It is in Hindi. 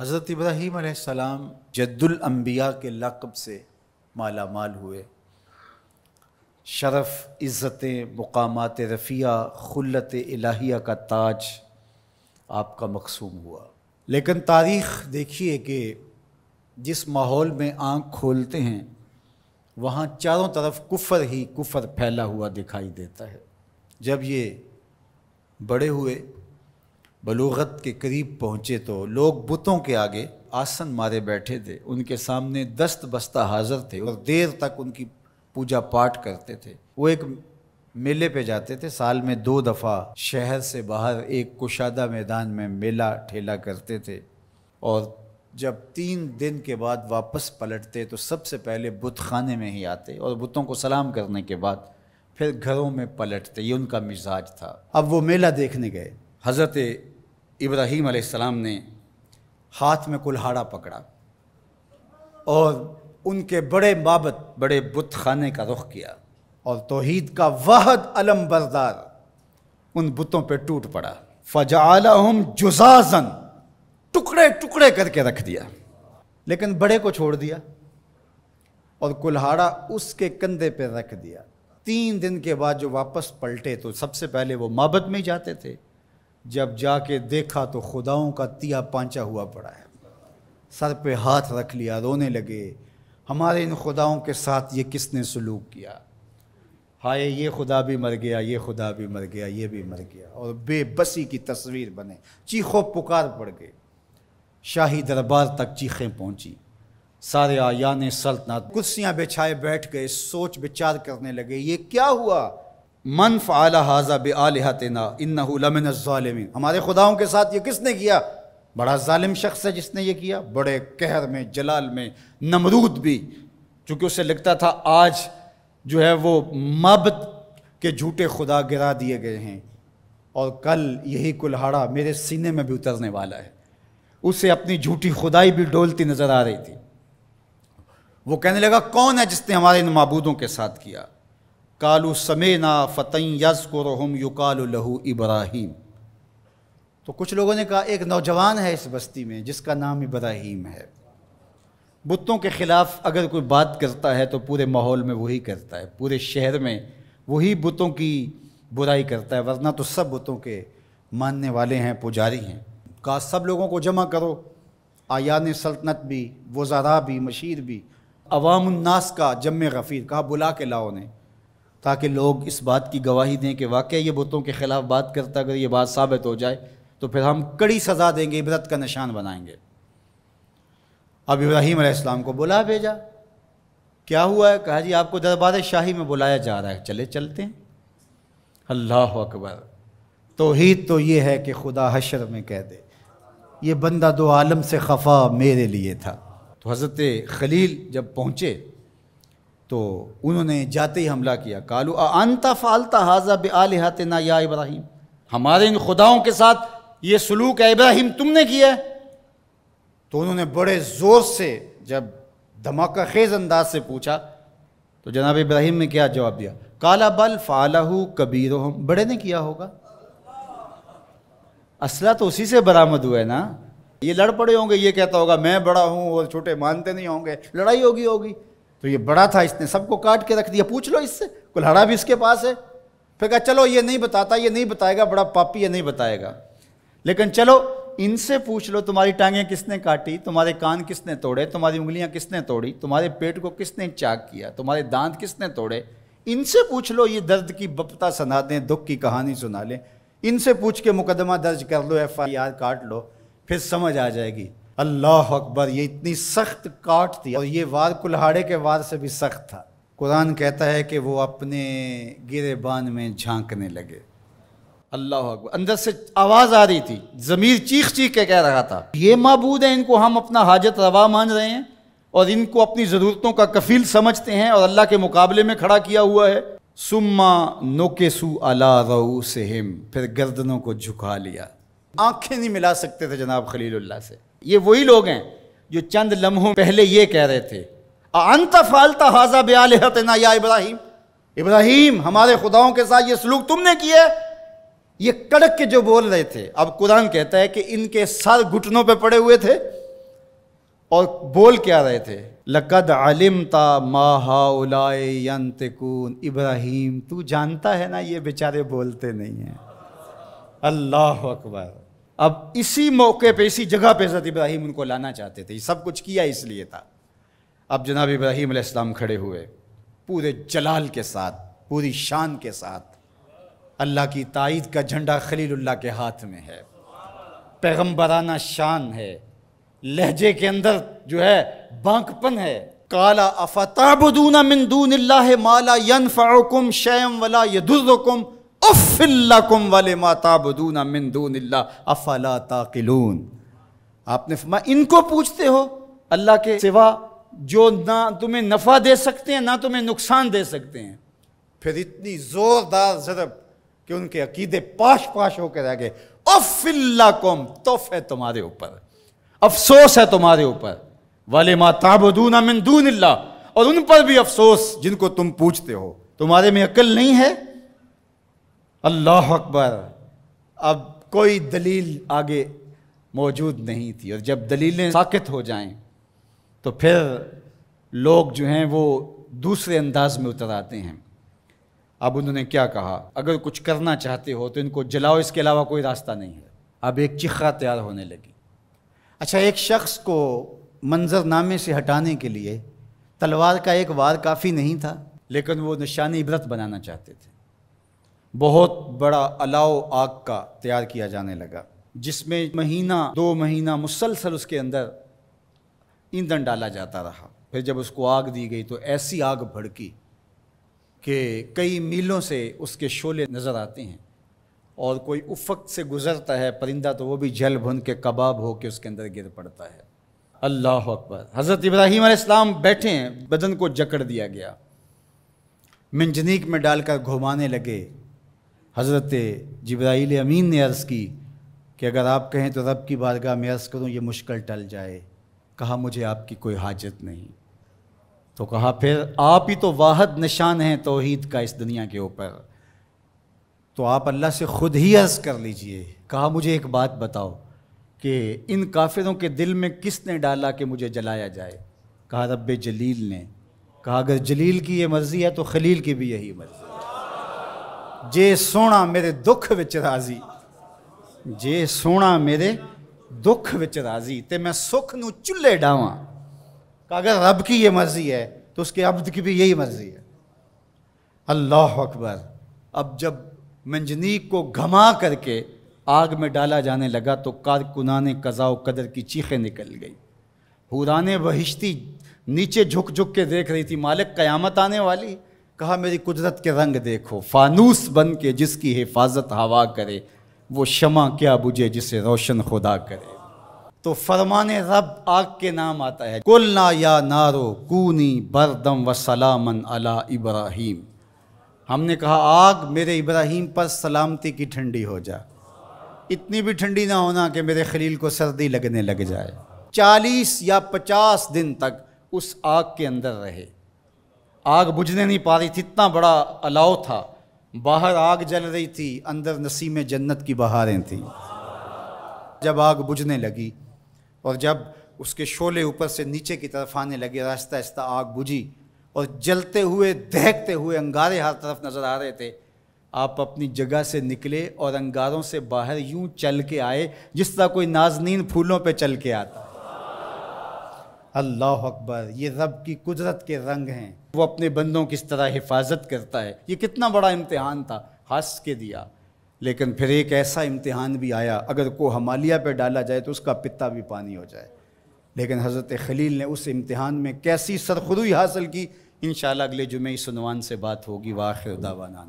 हज़रत इब्राहीम सलाम जद्दुल अम्बिया के लक़ब से माला माल हुए शरफ़ इज़्ज़तें मकामात रफ़िया खुलत इलाहिया का ताज आपका मकसूम हुआ लेकिन तारीख़ देखिए कि जिस माहौल में आँख खोलते हैं वहाँ चारों तरफ कुफर ही कुफर फैला हुआ दिखाई देता है जब ये बड़े हुए बलूगत के करीब पहुँचे तो लोग बुतों के आगे आसन मारे बैठे थे उनके सामने दस्त बस्ता हाजिर थे और देर तक उनकी पूजा पाठ करते थे वो एक मेले पे जाते थे साल में दो दफ़ा शहर से बाहर एक कुशादा मैदान में मेला ठेला करते थे और जब तीन दिन के बाद वापस पलटते तो सबसे पहले बुत खाने में ही आते और बुतों को सलाम करने के बाद फिर घरों में पलटते ये उनका मिजाज था अब वो मेला देखने गए हज़रत इब्राहीम आसमाम ने हाथ में कुल्हाड़ा पकड़ा और उनके बड़े बाबत बड़े बुत खाने का रुख किया और तोहद का वहद अलम बरदार उन बुतों पर टूट पड़ा फजालहम जुजाजन टुकड़े टुकड़े करके रख दिया लेकिन बड़े को छोड़ दिया और कुल्हाड़ा उसके कंधे पर रख दिया तीन दिन के बाद जो वापस पलटे तो सबसे पहले वो माबद में ही जाते थे जब जाके देखा तो खुदाओं का तिया पांचा हुआ पड़ा है सर पे हाथ रख लिया रोने लगे हमारे इन खुदाओं के साथ ये किसने सलूक किया हाय ये खुदा भी मर गया ये खुदा भी मर गया ये भी मर गया और बेबसी की तस्वीर बने चीखों पुकार पड़ गए शाही दरबार तक चीखें पहुंची सारे आयाने सल्तनत कुर्सियाँ बिछाए बैठ गए सोच विचार करने लगे ये क्या हुआ मन आला हाजा बे इन्नमिन ालमिन हमारे खुदाओं के साथ ये किसने किया बड़ा ालिम शख्स है जिसने ये किया बड़े कहर में जलाल में नमरूद भी चूँकि उसे लगता था आज जो है वो मबद के झूठे खुदा गिरा दिए गए हैं और कल यही कुल्हाड़ा मेरे सीने में भी उतरने वाला है उसे अपनी झूठी खुदाई भी डोलती नज़र आ रही थी वो कहने लगा कौन है जिसने हमारे इन मबूदों के साथ किया कालू समेना फ़तन यसकुरहम युकाल लहू इब्राहिम तो कुछ लोगों ने कहा एक नौजवान है इस बस्ती में जिसका नाम इब्राहिम है बुतों के ख़िलाफ़ अगर कोई बात करता है तो पूरे माहौल में वही करता है पूरे शहर में वही बुतों की बुराई करता है वरना तो सब बुतों के मानने वाले हैं पुजारी हैं कहा सब लोगों को जमा करो आयान सल्तनत भी वजारा भी मशीर भी अवामनास का जम गफ़ीर कहा बुला के लाओ उन्हें ताकि लोग इस बात की गवाही दें कि वाकई ये बुतों के ख़िलाफ़ बात करता अगर ये बात साबित हो जाए तो फिर हम कड़ी सज़ा देंगे इबरत का निशान बनाएंगे अब इब्राहिम को बुला भेजा क्या हुआ है कहा जी आपको दरबार शाही में बुलाया जा रहा है चले चलते हैं अल्लाह अकबर तोहीद तो ये है कि खुदा हशर में कह दे ये बंदा दो आलम से खफा मेरे लिए था तो हज़रत खलील जब पहुँचे तो उन्होंने जाते ही हमला किया कालू अंता फालता हाजा बल ना या इब्राहिम हमारे इन खुदाओं के साथ ये सलूक है इब्राहिम तुमने किया है तो उन्होंने बड़े ज़ोर से जब धमाका खेज अंदाज से पूछा तो जनाब इब्राहिम ने क्या जवाब दिया काला बल फालहू कबीर बड़े ने किया होगा असला तो उसी से बरामद हुआ है ना ये लड़ पड़े होंगे ये कहता होगा मैं बड़ा हूँ और छोटे मानते नहीं होंगे लड़ाई होगी होगी तो ये बड़ा था इसने सबको काट के रख दिया पूछ लो इससे कुल्हाड़ा भी इसके पास है फिर कहा चलो ये नहीं बताता ये नहीं बताएगा बड़ा पापी ये नहीं बताएगा लेकिन चलो इनसे पूछ लो तुम्हारी टांगें किसने काटी तुम्हारे कान किसने तोड़े तुम्हारी उंगलियां किसने तोड़ी तुम्हारे पेट को किसने चाक किया तुम्हारे दांत किसने तोड़े इनसे पूछ लो ये दर्द की बपता सुना दें दुख की कहानी सुना लें इनसे पूछ के मुकदमा दर्ज कर लो एफ आई आर काट लो फिर समझ आ जाएगी अल्लाह अकबर ये इतनी सख्त काट थी और ये वार कुल्हाड़े के वार से भी सख्त था कुरान कहता है कि वो अपने गिरेबान में झांकने लगे अल्लाह अकबर अंदर से आवाज़ आ रही थी ज़मीर चीख चीख के कह रहा था ये मबूद है इनको हम अपना हाजत रवा मान रहे हैं और इनको अपनी ज़रूरतों का कफील समझते हैं और अल्लाह के मुकाबले में खड़ा किया हुआ है सुम्मा नोकेसु अला रऊ हिम फिर गर्दनों को झुका लिया आंखें नहीं मिला सकते थे जनाब खलील से ये वही लोग हैं जो चंद लम्हों पहले ये कह रहे थे अंत फालता हाजा बेतना या इब्राहिम इब्राहिम हमारे खुदाओं के साथ ये सलूक तुमने किया ये कड़क के जो बोल रहे थे अब कुरान कहता है कि इनके सर घुटनों पे पड़े हुए थे और बोल क्या रहे थे लकद आलिम ता माहाउलायंतकून इब्राहिम तू जानता है ना ये बेचारे बोलते नहीं हैं अल्लाह अकबर अब इसी मौके पे इसी जगह पे हज़रत इब्राहिम उनको लाना चाहते थे ये सब कुछ किया इसलिए था अब जनाब इब्राहिम अलैहिस्सलाम खड़े हुए पूरे जलाल के साथ पूरी शान के साथ अल्लाह की ताइद का झंडा खलीलुल्लाह के हाथ में है पैगम्बराना शान है लहजे के अंदर जो है बांकपन है काला अफताबून मिनदून माला यन फ़ाकुम शैम वला यदुर्रकुम वाले माता बदूना मिंदूनल्ला अफला ताकिलून आपने फरमा इनको पूछते हो अल्लाह के सिवा जो ना तुम्हें नफ़ा दे सकते हैं ना तुम्हें नुकसान दे सकते हैं फिर इतनी ज़ोरदार ज़रब कि उनके अकीदे पाश पाश होकर रह गए कौम तोफ़ है तुम्हारे ऊपर अफसोस है तुम्हारे ऊपर वाले माता माताबदूना दून और उन पर भी अफसोस जिनको तुम पूछते हो तुम्हारे में अकल नहीं है अल्लाह अकबर अब कोई दलील आगे मौजूद नहीं थी और जब दलीलें साकित हो जाएं तो फिर लोग जो हैं वो दूसरे अंदाज में उतर आते हैं अब उन्होंने क्या कहा अगर कुछ करना चाहते हो तो इनको जलाओ इसके अलावा कोई रास्ता नहीं है अब एक चिखरा तैयार होने लगी अच्छा एक शख्स को मंजरनामे से हटाने के लिए तलवार का एक वार काफ़ी नहीं था लेकिन वो निशानी इबरत बनाना चाहते थे बहुत बड़ा अलाव आग का तैयार किया जाने लगा जिसमें महीना दो महीना मुसलसल उसके अंदर ईंधन डाला जाता रहा फिर जब उसको आग दी गई तो ऐसी आग भड़की कि कई मीलों से उसके शोले नज़र आते हैं और कोई उफक से गुज़रता है परिंदा तो वो भी जल भुन के कबाब हो के उसके अंदर गिर पड़ता है अल्लाह अकबर हज़रत इब्राहिम आसमाम बैठे हैं बदन को जकड़ दिया गया मिंजनीक में डालकर घुमाने लगे हज़रत जब्राइल अमीन ने अर्ज़ की कि अगर आप कहें तो रब की बारगाह में अर्ज़ करूँ ये मुश्किल टल जाए कहा मुझे आपकी कोई हाजत नहीं तो कहा फिर आप ही तो वाहद निशान हैं तोहहीद का इस दुनिया के ऊपर तो आप अल्लाह से ख़ुद ही अर्ज़ कर लीजिए कहा मुझे एक बात बताओ कि इन काफिरों के दिल में किसने डाला कि मुझे जलाया जाए कहा रब जलील ने कहा अगर जलील की ये मर्ज़ी है तो खलील की भी यही मर्ज़ी जे सोना मेरे दुख विच राजी जे सोना मेरे दुख विच राजी ते मैं सुख न चुल्हे डावा अगर रब की ये मर्जी है तो उसके अब्द की भी यही मर्जी है अल्लाह अकबर अब जब मंजनीक को घमा करके आग में डाला जाने लगा तो कारकुनान कज़ा कदर की चीखें निकल गई हुरान बहिश्ती नीचे झुक झुक के देख रही थी मालिक कयामत आने वाली कहा मेरी कुदरत के रंग देखो फानूस बन के जिसकी हिफाजत हवा करे वो शमा क्या बुझे जिसे रोशन खुदा करे तो फरमान रब आग के नाम आता है कुल ना या नारो कूनी बरदम व सलामन अला इब्राहिम हमने कहा आग मेरे इब्राहिम पर सलामती की ठंडी हो जा इतनी भी ठंडी ना होना कि मेरे खलील को सर्दी लगने लग जाए चालीस या पचास दिन तक उस आग के अंदर रहे आग बुझने नहीं पा रही थी इतना बड़ा अलाव था बाहर आग जल रही थी अंदर नसीम जन्नत की बहारें थी जब आग बुझने लगी और जब उसके शोले ऊपर से नीचे की तरफ आने लगे रास्ता आस्ता आग बुझी और जलते हुए दहकते हुए अंगारे हर तरफ नज़र आ रहे थे आप अपनी जगह से निकले और अंगारों से बाहर यूं चल के आए जिस तरह कोई नाजनीन फूलों पे चल के आता अल्लाह अकबर ये रब की कुदरत के रंग हैं वो अपने बंदों की इस तरह हिफाजत करता है ये कितना बड़ा इम्तहान था हंस के दिया लेकिन फिर एक ऐसा इम्तहान भी आया अगर को हमालिया पर डाला जाए तो उसका पिता भी पानी हो जाए लेकिन हज़रत खलील ने उस इम्तहान में कैसी सरखुरुई हासिल की इन अगले जुमे इस से बात होगी वाखिर दावाना